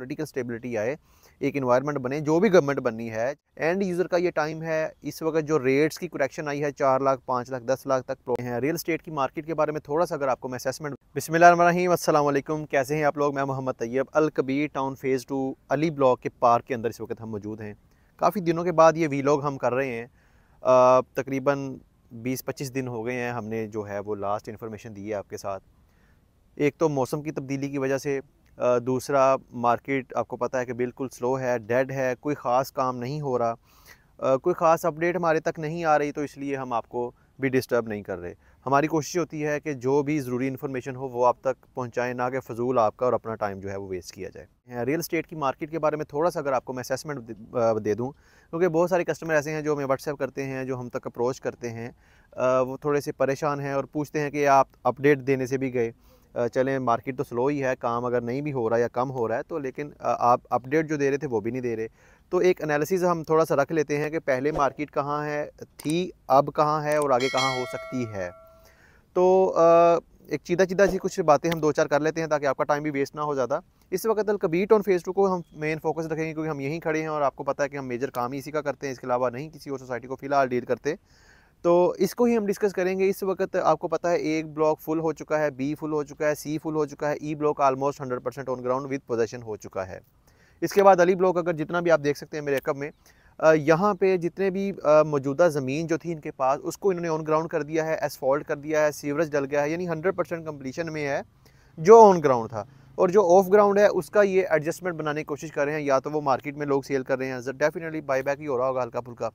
political stability आए एक environment बने जो भी गवर्नमेंट बननी है एंड यूज़र का ये टाइम है इस वक्त जो रेट्स की करेक्शन आई है चार लाख पाँच लाख दस लाख तक प्लॉट हैं रियल स्टेट की मार्केट के बारे में थोड़ा सा अगर आपको मैं असेसमेंट बिसमीम कैसे हैं आप लोग मैं Mohammad Tayyab Alkabir town phase two Ali block के पार्क के अंदर इस वक्त हम मौजूद हैं काफ़ी दिनों के बाद ये वीलॉग हम कर रहे हैं तकरीबन 20-25 दिन हो गए हैं हमने जो है वो लास्ट इन्फॉर्मेशन दी है आपके साथ एक तो मौसम की तब्दीली की वजह से दूसरा मार्केट आपको पता है कि बिल्कुल स्लो है डेड है कोई ख़ास काम नहीं हो रहा कोई ख़ास अपडेट हमारे तक नहीं आ रही तो इसलिए हम आपको भी डिस्टर्ब नहीं कर रहे हमारी कोशिश होती है कि जो भी ज़रूरी इन्फॉर्मेशन हो वो आप तक पहुँचाएँ ना कि फजूल आपका और अपना टाइम जो है वो वेस्ट किया जाए रियल स्टेट की मार्केट के बारे में थोड़ा सा अगर आपको मैं असेसमेंट दे दूँ क्योंकि बहुत सारे कस्टमर ऐसे हैं जो हमें व्हाट्सएप करते हैं जो हम तक अप्रोच करते हैं वो थोड़े से परेशान हैं और पूछते हैं कि आप अपडेट देने से भी गए चलें मार्केट तो स्लो ही है काम अगर नहीं भी हो रहा या कम हो रहा है तो लेकिन आप अपडेट जो दे रहे थे वो भी नहीं दे रहे तो एक एनालिसिस हम थोड़ा सा रख लेते हैं कि पहले मार्केट कहाँ है थी अब कहाँ है और आगे कहाँ हो सकती है तो एक चीदा चीदा सी कुछ बातें हम दो चार कर लेते हैं ताकि आपका टाइम भी वेस्ट ना हो ज़्यादा इस वक्त कबीट और फेस टू को हम मेन फोकस रखेंगे क्योंकि हम यहीं खड़े हैं और आपको पता है कि हम मेजर काम ही इसी का करते हैं इसके अलावा नहीं किसी और सोसाइटी को फ़िलहाल डील करते तो इसको ही हम डिस्कस करेंगे इस वक्त आपको पता है एक ब्लॉक फुल हो चुका है बी फुल हो चुका है सी फुल हो चुका है E block almost 100 percent on ground with possession हो चुका है इसके बाद अली ब्लॉक अगर जितना भी आप देख सकते हैं मेरे कब में यहाँ पे जितने भी मौजूदा ज़मीन जो थी इनके पास उसको इन्होंने ऑन ग्राउंड कर दिया है एसफॉल्ट कर दिया है सीवरेज डल गया है यानी हंड्रेड परसेंट कम्प्लीशन में है जो ऑन ग्राउंड था और जो ऑफ ग्राउंड है उसका ये एडजस्टमेंट बनाने की कोशिश कर रहे हैं या तो वो मार्केट में लोग सेल कर रहे हैं डेफिनेटली बाई बैक ही हो रहा होगा हल्का फुल्का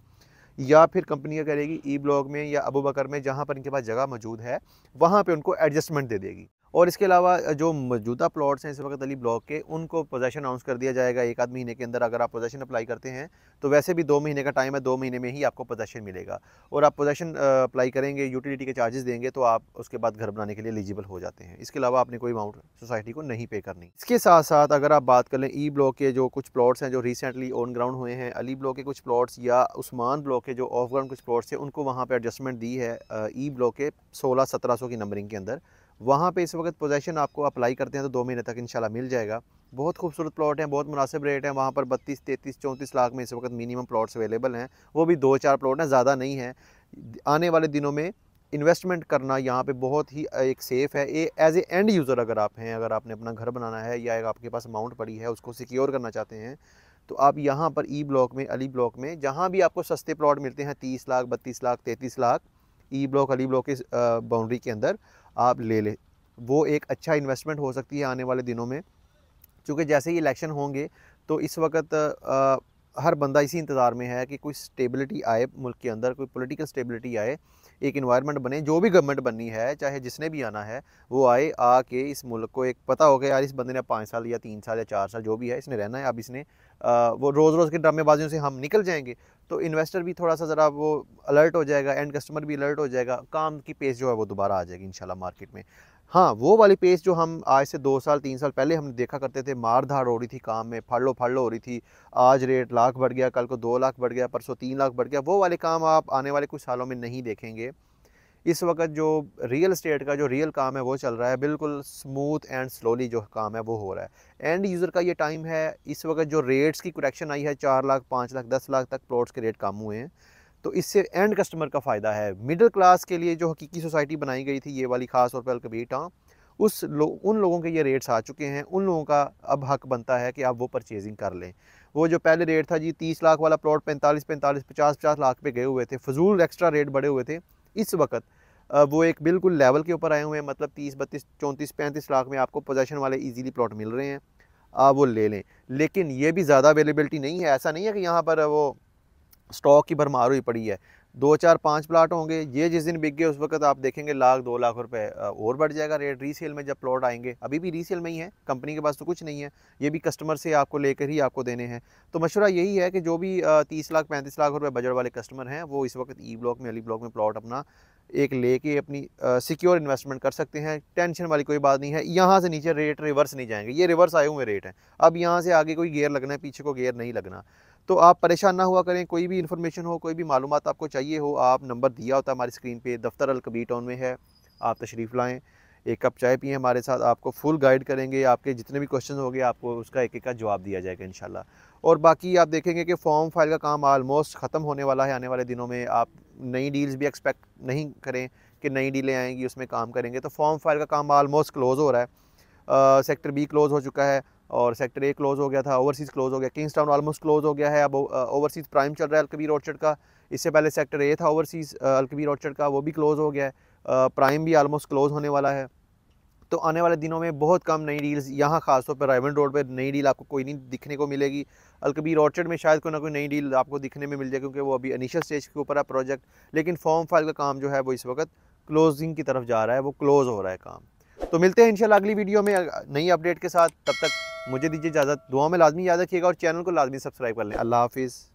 या फिर कंपनियाँ करेगी ई ब्लॉक में या अबू बकर में जहाँ पर इनके पास जगह मौजूद है वहाँ पर उनको एडजस्टमेंट दे देगी और इसके अलावा जो मौजूदा प्लॉट्स हैं इस वक्त अली ब्लॉक के उनको पोजेशन अनाउंस कर दिया जाएगा एक आध महीने के अंदर अगर आप पोजेशन अप्लाई करते हैं तो वैसे भी दो महीने का टाइम है दो महीने में ही आपको पोजेशन मिलेगा और आप पोजेशन अप्लाई करेंगे यूटिलिटी के चार्जेस देंगे तो आप उसके बाद घर बनाने के लिए एलिजिबल हो जाते हैं इसके अलावा आपने कोई अमाउंट सोसाइटी को नहीं पे करनी इसके साथ साथ अगर आप बात कर लें ई e ब्लॉक के जो कुछ प्लॉट्स हैं जो रिसेंटली ऑन ग्राउंड हुए हैं अली ब्लॉक के कुछ प्लॉट्स या उस्मान ब्लॉक के जो ऑफ ग्राउंड कुछ प्लॉट्स हैं उनको वहाँ पर एडजस्टमेंट दी है ई e ब्लॉक के सोलह सत्रह की नंबरिंग के अंदर वहाँ पे इस वक्त पोजेशन आपको अप्लाई करते हैं तो दो महीने तक इनशाला मिल जाएगा बहुत खूबसूरत प्लॉट हैं बहुत मुनासिब रेट हैं वहाँ पर बत्तीस 33, चौंतीस लाख में इस वक्त मिनिमम प्लॉट्स अवेलेबल हैं वो भी दो चार प्लॉट हैं ज़्यादा नहीं हैं आने वाले दिनों में इन्वेस्टमेंट करना यहाँ पे बहुत ही एक सेफ़ है a as a end user अगर आप हैं अगर आपने अपना घर बनाना है या आपके पास अमाउंट पड़ी है उसको सिक्योर करना चाहते हैं तो आप यहाँ पर ई e ब्लॉक में अली ब्लॉक में जहाँ भी आपको सस्ते प्लॉट मिलते हैं तीस लाख बत्तीस लाख तैंतीस lakh E block Ali block के बाउंड्री के अंदर आप ले लें वो एक अच्छा इन्वेस्टमेंट हो सकती है आने वाले दिनों में क्योंकि जैसे ही इलेक्शन होंगे तो इस वक्त हर बंदा इसी इंतज़ार में है कि कोई स्टेबिलिटी आए मुल्क के अंदर कोई पॉलिटिकल स्टेबिलिटी आए एक इन्वायरमेंट बने जो भी गवर्नमेंट बननी है चाहे जिसने भी आना है वो आए आके इस मुल्क को एक पता हो गया यार इस बंदे ने पाँच साल या तीन साल या चार साल जो भी है इसने रहना है अब इसने आ, वो रोज़ रोज़ के ड्रामेबाजियों से हम निकल जाएंगे तो इन्वेस्टर भी थोड़ा सा ज़रा वो अलर्ट हो जाएगा एंड कस्टमर भी अलर्ट हो जाएगा काम की पेस जो है वो दोबारा आ जाएगी इन मार्केट में हाँ वो वाली पेस जो हम आज से दो साल तीन साल पहले हमने देखा करते थे मार धाड़ हो रही थी काम में फड़ लो फड़ लो हो रही थी आज रेट लाख बढ़ गया कल को दो लाख बढ़ गया परसों तीन लाख बढ़ गया वो वाले काम आप आने वाले कुछ सालों में नहीं देखेंगे इस वक्त जो रियल स्टेट का जो रियल काम है वो चल रहा है बिल्कुल स्मूथ एंड स्लोली जो काम है वो हो रहा है एंड यूज़र का ये टाइम है इस वक्त जो रेट्स की करेक्शन आई है चार लाख पाँच लाख दस लाख तक प्लॉट्स के रेट कम हुए हैं तो इससे एंड कस्टमर का फ़ायदा है मिडिल क्लास के लिए जो हकीकी सोसाइटी बनाई गई थी ये वाली ख़ास तौर पर अलकबीटा उस लो उन लोगों के ये रेट्स आ चुके हैं उन लोगों का अब हक बनता है कि आप वो परचेजिंग कर लें वो जो पहले रेट था जी तीस लाख वाला प्लॉट पैंतालीस पैंतालीस पचास पचास लाख पे गए हुए थे फजूल एक्स्ट्रा रेट बढ़े हुए थे इस वक्त वो एक बिल्कुल लेवल के ऊपर आए हुए हैं मतलब तीस बत्तीस चौंतीस पैंतीस लाख में आपको पोजेशन वाले ईजीली प्लॉट मिल रहे हैं आप वो ले लें लेकिन ये भी ज़्यादा अवेलेबलिटी नहीं है ऐसा नहीं है कि यहाँ पर वो स्टॉक की भरमार हुई पड़ी है दो चार पाँच प्लाट होंगे ये जिस दिन बिक गए उस वक्त आप देखेंगे लाख दो लाख रुपए और बढ़ जाएगा रेट रीसेल में जब प्लॉट आएंगे अभी भी रीसेल में ही है कंपनी के पास तो कुछ नहीं है ये भी कस्टमर से आपको लेकर ही आपको देने हैं तो मशुरा यही है कि जो भी तीस लाख पैंतीस लाख रुपए बजट वाले कस्टमर हैं वो इस वक्त ई e ब्लॉक में अली ब्लॉक में प्लॉट अपना एक लेके अपनी सिक्योर इन्वेस्टमेंट कर सकते हैं टेंशन वाली कोई बात नहीं है यहाँ से नीचे रेट रिवर्स नहीं जाएंगे ये रिवर्स आए हुए रेट हैं अब यहाँ से आगे कोई गेयर लगना है पीछे को गेयर नहीं लगना तो आप परेशान ना हुआ करें कोई भी इन्फॉर्मेशन हो कोई भी मालूम आपको चाहिए हो आप नंबर दिया होता है हमारी स्क्रीन पर दफ्तर अलकबी टाउन में है आप तशरीफ़ लाएँ एक कप चाय पिए हमारे साथ आपको फुल गाइड करेंगे आपके जितने भी क्वेश्चन होंगे आपको उसका एक एक का जवाब दिया जाएगा इन और बाकी आप देखेंगे कि फॉर्म फाइल का काम आलमोस्ट ख़त्म होने वाला है आने वाले दिनों में आप नई डील्स भी एक्सपेक्ट नहीं करें कि नई डीलें आएंगी उसमें काम करेंगे तो फॉर्म फाइल का काम आलमोस्ट क्लोज़ हो रहा है सेक्टर बी क्लोज़ हो चुका है और सेक्टर ए क्लोज़ हो गया था ओवरसीज़ क्लोज़ हो गया किंग्स टाउन ऑलमोस्ट क्लोज़ हो गया है अब ओवरसीज़ प्राइम चल रहा है अलकबीर ऑर्चर्ड का इससे पहले सेक्टर ए था ओवरसीज़ अलकबीर ऑर्चर्ड का वो भी क्लोज़ हो गया है प्राइम भी आलमोस्ट क्लोज़ होने वाला है तो आने वाले दिनों में बहुत कम नई डील्स यहाँ खासतौर पर रायमंड रोड पर नई डील आपको कोई नहीं दिखने को मिलेगी अलकबीर ऑर्चर्ड में शायद कोई ना कोई नई डील आपको दिखने में मिल जाए क्योंकि वो अभी इनिशियल स्टेज के ऊपर है प्रोजेक्ट लेकिन फॉर्म फाइल का काम जो है वो इस वक्त क्लोजिंग की तरफ जा रहा है वो क्लोज़ हो रहा है काम तो मिलते हैं इंशाल्लाह अगली वीडियो में नई अपडेट के साथ तब तक मुझे दीजिए इजाज़त दुआ में लाजमी याद रखिएगा और चैनल को लाजमी सब्सक्राइब कर लें अल्लाह हाफिज़